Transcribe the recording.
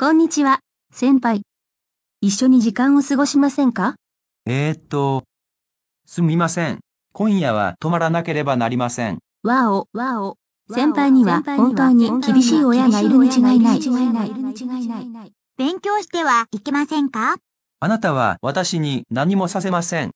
こんにちは、先輩。一緒に時間を過ごしませんかえー、っと、すみません。今夜は泊まらなければなりません。わお、わお。先輩には本当に厳しい親がいるに違いない。勉強してはいけませんかあなたは私に何もさせません。